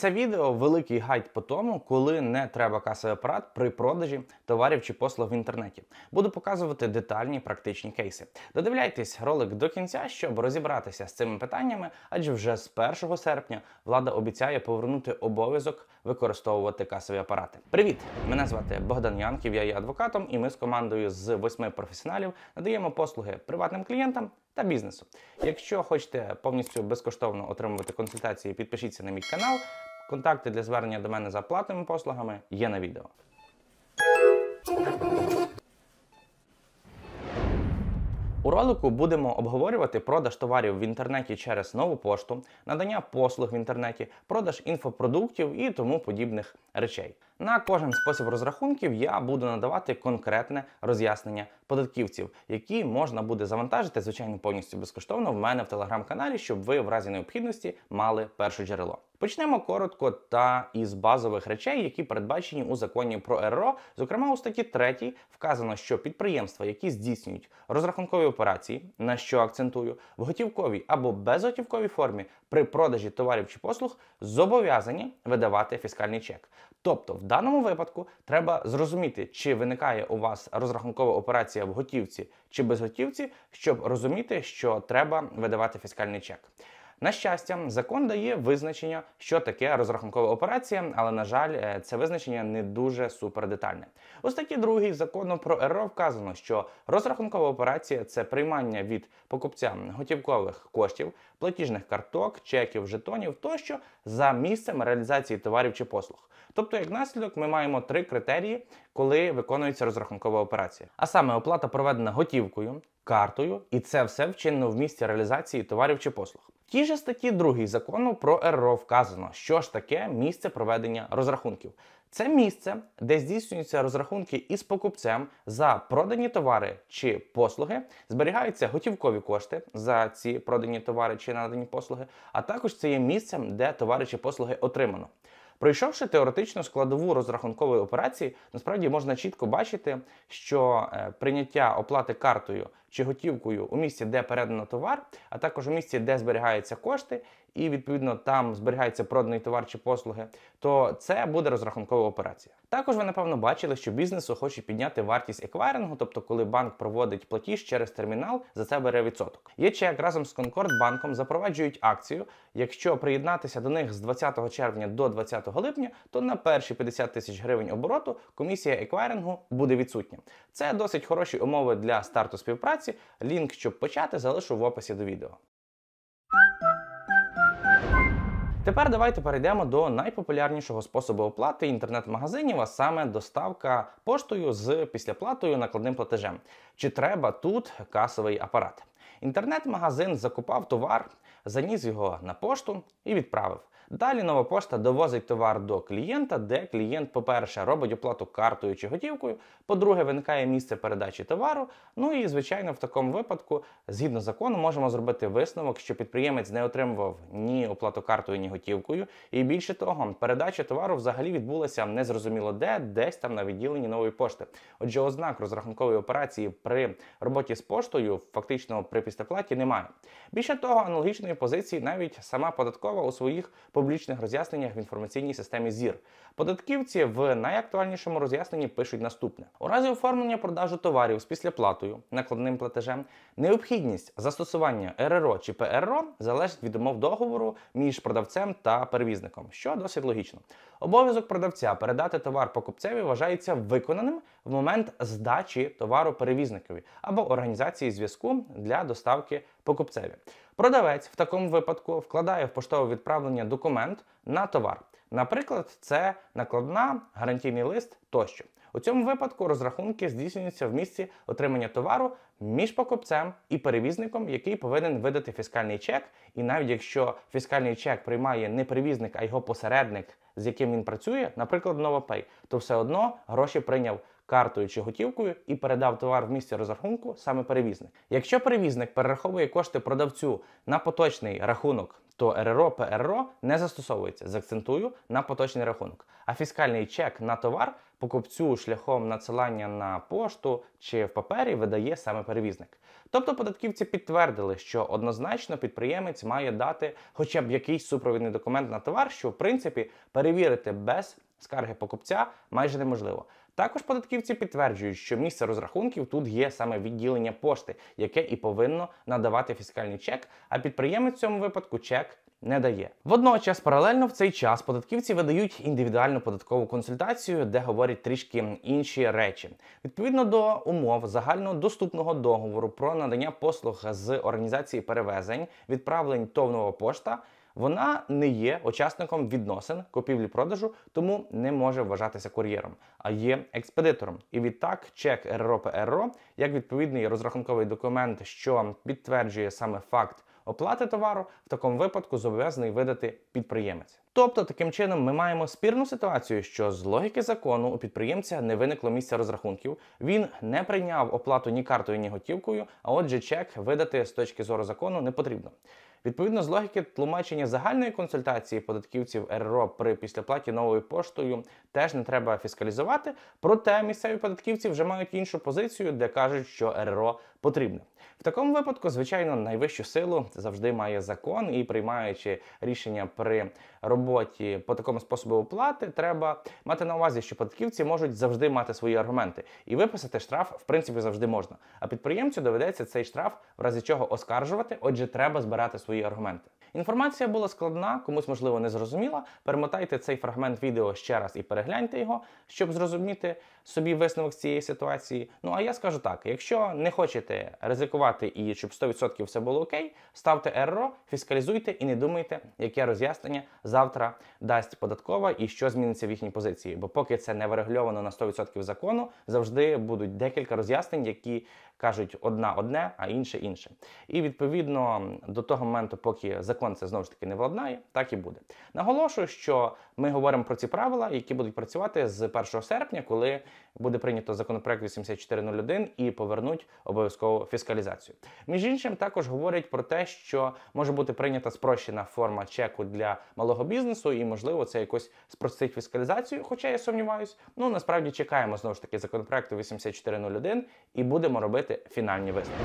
Це відео великий гайд по тому, коли не треба касовий апарат при продажі товарів чи послуг в інтернеті. Буду показувати детальні практичні кейси. Додивляйтесь ролик до кінця, щоб розібратися з цими питаннями, адже вже з 1 серпня влада обіцяє повернути обов'язок використовувати касові апарати. Привіт! Мене звати Богдан Янків, я є адвокатом, і ми з командою з восьми професіоналів надаємо послуги приватним клієнтам. Та бізнесу. Якщо хочете повністю безкоштовно отримувати консультації, підпишіться на мій канал. Контакти для звернення до мене за платними послугами є на відео. У ролику будемо обговорювати продаж товарів в інтернеті через нову пошту, надання послуг в інтернеті, продаж інфопродуктів і тому подібних речей. На кожен спосіб розрахунків я буду надавати конкретне роз'яснення податківців, які можна буде завантажити, звичайно, повністю безкоштовно в мене в телеграм-каналі, щоб ви в разі необхідності мали перше джерело. Почнемо коротко та із базових речей, які передбачені у законі про РРО. Зокрема, у статті 3 вказано, що підприємства, які здійснюють розрахункові операції, на що акцентую, в готівковій або безготівковій формі при продажі товарів чи послуг зобов'язані видавати фіскальний чек. Тобто, в даному випадку треба зрозуміти, чи виникає у вас розрахункова операція в готівці чи безготівці, щоб розуміти, що треба видавати фіскальний чек. На щастя, закон дає визначення, що таке розрахункова операція, але на жаль, е, це визначення не дуже супердетальне. У статті 2 закону про РРО вказано, що розрахункова операція це приймання від покупця готівкових коштів, платіжних карток, чеків, жетонів тощо за місцем реалізації товарів чи послуг. Тобто, як наслідок, ми маємо три критерії, коли виконується розрахункова операція. А саме оплата проведена готівкою, картою, і це все вчинено в місці реалізації товарів чи послуг тій же статті 2 закону про РРО вказано, що ж таке місце проведення розрахунків. Це місце, де здійснюються розрахунки із покупцем за продані товари чи послуги, зберігаються готівкові кошти за ці продані товари чи надані послуги, а також це є місцем, де товари чи послуги отримано. Пройшовши теоретичну складову розрахункової операції, насправді можна чітко бачити, що е, прийняття оплати картою чи готівкою у місці, де передано товар, а також у місці, де зберігаються кошти, і відповідно там зберігається проданий товар чи послуги, то це буде розрахункова операція. Також ви, напевно, бачили, що бізнесу хоче підняти вартість еквайрингу, тобто коли банк проводить платіж через термінал, за це бере відсоток. Є чек разом з банком запроваджують акцію. Якщо приєднатися до них з 20 червня до 20 липня, то на перші 50 тисяч гривень обороту комісія еквайрингу буде відсутня. Це досить хороші умови для старту співпраці праці. Лінк, щоб почати, залишу в описі до відео. Тепер давайте перейдемо до найпопулярнішого способу оплати інтернет-магазинів, а саме доставка поштою з післяплатою накладним платежем. Чи треба тут касовий апарат? Інтернет-магазин закупав товар, заніс його на пошту і відправив. Далі нова пошта довозить товар до клієнта, де клієнт, по-перше, робить оплату картою чи готівкою, по-друге, виникає місце передачі товару. Ну і, звичайно, в такому випадку, згідно закону, можемо зробити висновок, що підприємець не отримував ні оплату картою, ні готівкою. І більше того, передача товару взагалі відбулася незрозуміло де, десь там на відділенні нової пошти. Отже, ознак розрахункової операції при роботі з поштою, фактично при післяплаті, немає. Більше того, аналогічної позиції навіть сама податкова у своїх публічних роз'ясненнях в інформаційній системі ЗІР. Податківці в найактуальнішому роз'ясненні пишуть наступне: у разі оформлення продажу товарів з післяплатою, накладним платежем, необхідність застосування РРО чи ПРО залежить від умов договору між продавцем та перевізником, що досить логічно. Обов'язок продавця передати товар покупцеві вважається виконаним в момент здачі товару перевізникові або організації зв'язку для доставки покупцеві. Продавець в такому випадку вкладає в поштове відправлення документ на товар. Наприклад, це накладна, гарантійний лист тощо. У цьому випадку розрахунки здійснюються в місці отримання товару між покупцем і перевізником, який повинен видати фіскальний чек. І навіть якщо фіскальний чек приймає не перевізник, а його посередник, з яким він працює, наприклад, NovaPay, то все одно гроші прийняв картою чи готівкою і передав товар в місці розрахунку саме перевізник. Якщо перевізник перераховує кошти продавцю на поточний рахунок, то РРО ПРРО не застосовується, закцентую на поточний рахунок. А фіскальний чек на товар покупцю шляхом надсилання на пошту чи в папері видає саме перевізник. Тобто податківці підтвердили, що однозначно підприємець має дати хоча б якийсь супровідний документ на товар, що в принципі перевірити без скарги покупця майже неможливо. Також податківці підтверджують, що місце розрахунків тут є саме відділення пошти, яке і повинно надавати фіскальний чек, а підприємець в цьому випадку чек не дає. Водночас, паралельно в цей час податківці видають індивідуальну податкову консультацію, де говорять трішки інші речі. Відповідно до умов загальнодоступного договору про надання послуг з організації перевезень, відправлень товного пошта. Вона не є учасником відносин купівлі-продажу, тому не може вважатися кур'єром, а є експедитором. І відтак чек РРО ПРО, як відповідний розрахунковий документ, що підтверджує саме факт. Оплати товару в такому випадку зобов'язаний видати підприємець. Тобто, таким чином, ми маємо спірну ситуацію, що з логіки закону у підприємця не виникло місця розрахунків, він не прийняв оплату ні картою, ні готівкою, а отже, чек видати з точки зору закону не потрібно. Відповідно з логіки тлумачення загальної консультації податківців РРО при післяплаті новою поштою теж не треба фіскалізувати. Проте місцеві податківці вже мають іншу позицію, де кажуть, що РРО потрібне. В такому випадку, звичайно, найвищу силу завжди має закон, і приймаючи рішення при роботі по такому способу оплати, треба мати на увазі, що податківці можуть завжди мати свої аргументи і виписати штраф в принципі завжди можна. А підприємцю доведеться цей штраф, в разі чого оскаржувати. Отже, треба збирати свої аргументи. Інформація була складна, комусь можливо не зрозуміла. Перемотайте цей фрагмент відео ще раз і перегляньте його, щоб зрозуміти собі висновок з цієї ситуації. Ну а я скажу так: якщо не хочете ризикувати і щоб 100% все було окей, ставте РРО, фіскалізуйте і не думайте, яке роз'яснення завтра дасть податкова і що зміниться в їхній позиції. Бо поки це не врегульовано на 100% закону, завжди будуть декілька роз'яснень, які кажуть одна одне, а інше інше. І відповідно до того моменту, поки закон це знову ж таки не владнає, так і буде. Наголошую, що ми говоримо про ці правила, які будуть працювати з 1 серпня, коли буде прийнято законопроект 8401 і повернуть обов'язково фіскалізацію. Між іншим, також говорять про те, що може бути прийнята спрощена форма чеку для малого бізнесу, і можливо це якось спростить фіскалізацію. Хоча я сумніваюсь, ну насправді чекаємо знову ж таки законопроекту 8401 і будемо робити фінальні висновки.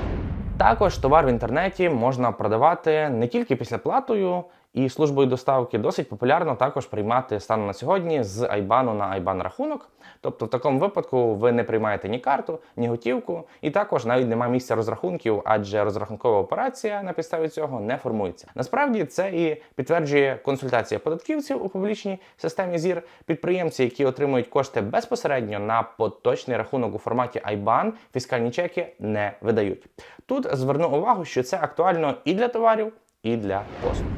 Також товар в інтернеті можна продавати не тільки після платою і службою доставки досить популярно також приймати станом на сьогодні з Айбану на Айбан рахунок. Тобто, в такому випадку ви не приймаєте ні карту, ні готівку, і також навіть немає місця розрахунків, адже розрахункова операція на підставі цього не формується. Насправді це і підтверджує консультація податківців у публічній системі ЗІР. Підприємці, які отримують кошти безпосередньо на поточний рахунок у форматі Айбан, фіскальні чеки не видають. Тут зверну увагу, що це актуально і для товарів, і для послуг.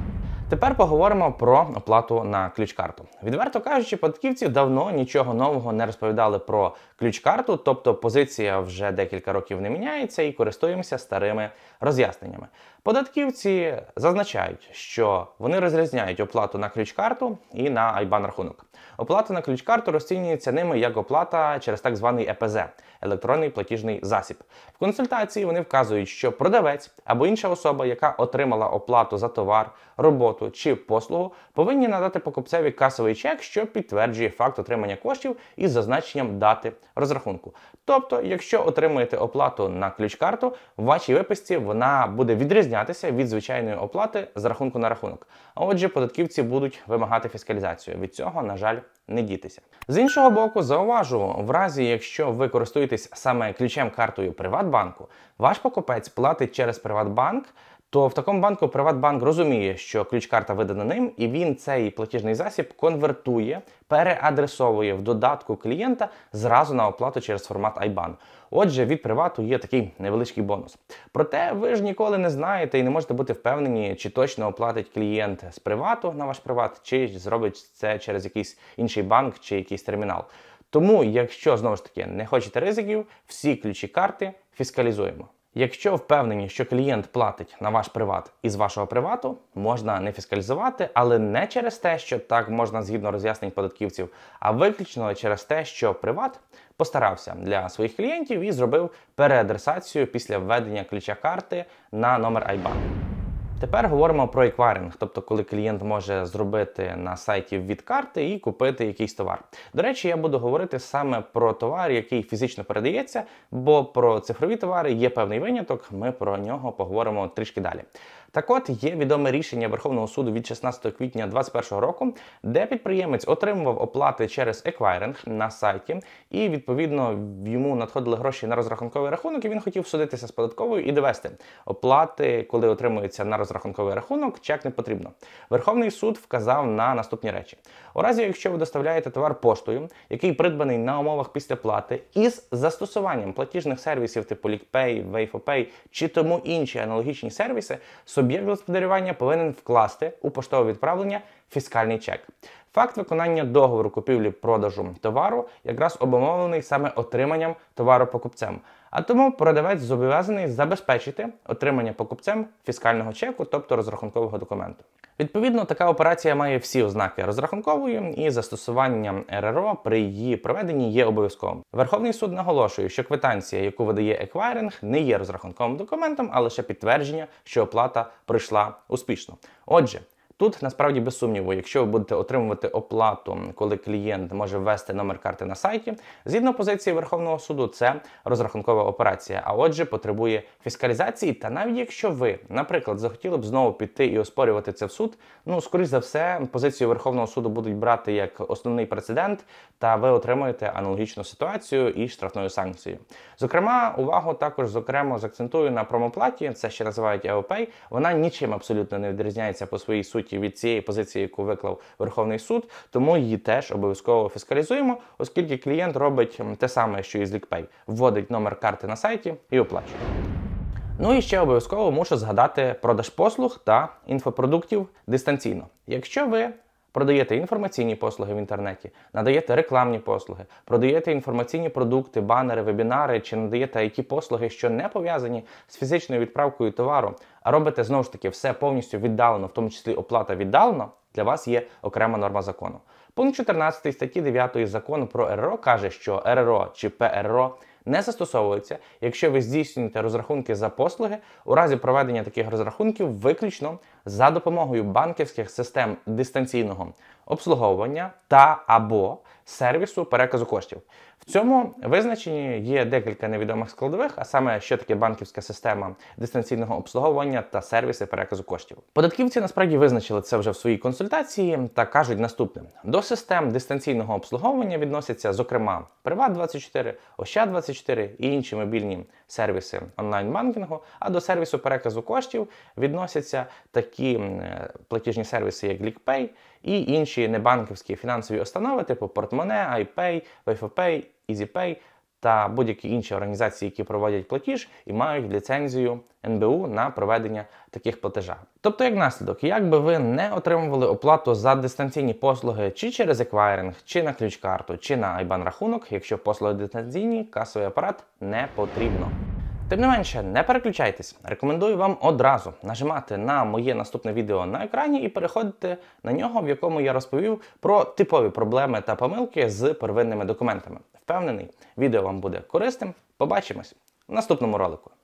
Тепер поговоримо про оплату на ключ-карту. Відверто кажучи, податківці давно нічого нового не розповідали про ключ-карту, тобто позиція вже декілька років не міняється і користуємося старими роз'ясненнями. Податківці зазначають, що вони розрізняють оплату на ключ-карту і на IBAN рахунок. Оплата на ключ-карту розцінюється ними як оплата через так званий ЕПЗ електронний платіжний засіб. В консультації вони вказують, що продавець або інша особа, яка отримала оплату за товар, роботу чи послугу, повинні надати покупцеві касовий чек, що підтверджує факт отримання коштів із зазначенням дати розрахунку. Тобто, якщо отримуєте оплату на ключ-карту, в вашій виписці вона буде відрізнятися від звичайної оплати з рахунку на рахунок. А отже, податківці будуть вимагати фіскалізацію. Від цього, на жаль, не дітися. З іншого боку, зауважу, в разі, якщо ви користуєтесь саме ключем картою Приватбанку, ваш покупець платить через Приватбанк то в такому банку Приватбанк розуміє, що ключ-карта видана ним, і він цей платіжний засіб конвертує, переадресовує в додатку клієнта зразу на оплату через формат IBAN. Отже, від привату є такий невеличкий бонус. Проте ви ж ніколи не знаєте і не можете бути впевнені, чи точно оплатить клієнт з привату на ваш приват, чи зробить це через якийсь інший банк чи якийсь термінал. Тому, якщо знову ж таки не хочете ризиків, всі ключі карти фіскалізуємо. Якщо впевнені, що клієнт платить на ваш приват із вашого привату, можна не фіскалізувати, але не через те, що так можна згідно роз'яснень податківців, а виключно через те, що приват постарався для своїх клієнтів і зробив переадресацію після введення ключа карти на номер IBAN. Тепер говоримо про еквайринг, тобто коли клієнт може зробити на сайті від карти і купити якийсь товар. До речі, я буду говорити саме про товар, який фізично передається, бо про цифрові товари є певний виняток. Ми про нього поговоримо трішки далі. Так от є відоме рішення Верховного суду від 16 квітня 2021 року, де підприємець отримував оплати через еквайринг на сайті, і відповідно йому надходили гроші на розрахунковий рахунок, і він хотів судитися з податковою і довести оплати, коли отримується на розрахунковий рахунок, чек не потрібно. Верховний суд вказав на наступні речі: у разі, якщо ви доставляєте товар поштою, який придбаний на умовах після плати, із застосуванням платіжних сервісів, типу LeakPay, WayFoPay чи тому інші аналогічні сервіси суб'єкт господарювання повинен вкласти у поштове відправлення фіскальний чек. Факт виконання договору купівлі-продажу товару якраз обумовлений саме отриманням товару покупцем, а тому продавець зобов'язаний забезпечити отримання покупцем фіскального чеку, тобто розрахункового документу. Відповідно, така операція має всі ознаки розрахункової, і застосування РРО при її проведенні є обов'язковим. Верховний суд наголошує, що квитанція, яку видає еквайринг, не є розрахунковим документом, а лише підтвердження, що оплата пройшла успішно. Отже, Тут насправді без сумніву, якщо ви будете отримувати оплату, коли клієнт може ввести номер карти на сайті, згідно позиції Верховного суду, це розрахункова операція, а отже, потребує фіскалізації. Та навіть якщо ви, наприклад, захотіли б знову піти і оспорювати це в суд, ну скоріш за все, позицію Верховного суду будуть брати як основний прецедент, та ви отримуєте аналогічну ситуацію і штрафною санкцією. Зокрема, увагу також зокрема, закцентую на промоплаті, це ще називають EOPay, Вона нічим абсолютно не відрізняється по своїй суті суті від цієї позиції, яку виклав Верховний суд, тому її теж обов'язково фіскалізуємо, оскільки клієнт робить те саме, що і з LickPay. вводить номер карти на сайті і оплачує. Ну і ще обов'язково мушу згадати продаж послуг та інфопродуктів дистанційно. Якщо ви Продаєте інформаційні послуги в інтернеті, надаєте рекламні послуги, продаєте інформаційні продукти, банери, вебінари чи надаєте it послуги, що не пов'язані з фізичною відправкою товару, а робите знову ж таки все повністю віддалено, в тому числі оплата віддалено, для вас є окрема норма закону. Пункт 14 статті 9 закону про РРО каже, що РРО чи ПРРО не застосовується, якщо ви здійснюєте розрахунки за послуги у разі проведення таких розрахунків виключно за допомогою банківських систем дистанційного обслуговування та або сервісу переказу коштів. В цьому визначенні є декілька невідомих складових, а саме, що таке банківська система дистанційного обслуговування та сервіси переказу коштів. Податківці насправді визначили це вже в своїй консультації та кажуть наступне: до систем дистанційного обслуговування відносяться, зокрема, Приват24, Ощад24 і інші мобільні сервіси онлайн-банкінгу. А до сервісу переказу коштів відносяться такі е, платіжні сервіси, як LeakPay і інші небанківські фінансові установи, типу Portmone, iPay, WayFoPay EasyPay та будь-які інші організації, які проводять платіж і мають ліцензію НБУ на проведення таких платежів. Тобто, як наслідок, якби ви не отримували оплату за дистанційні послуги чи через еквайринг, чи на ключ-карту, чи на IBAN рахунок, якщо послуги дистанційні, касовий апарат не потрібно. Тим не менше, не переключайтесь. Рекомендую вам одразу нажимати на моє наступне відео на екрані і переходити на нього, в якому я розповів про типові проблеми та помилки з первинними документами. Впевнений, відео вам буде корисним. Побачимось в наступному ролику.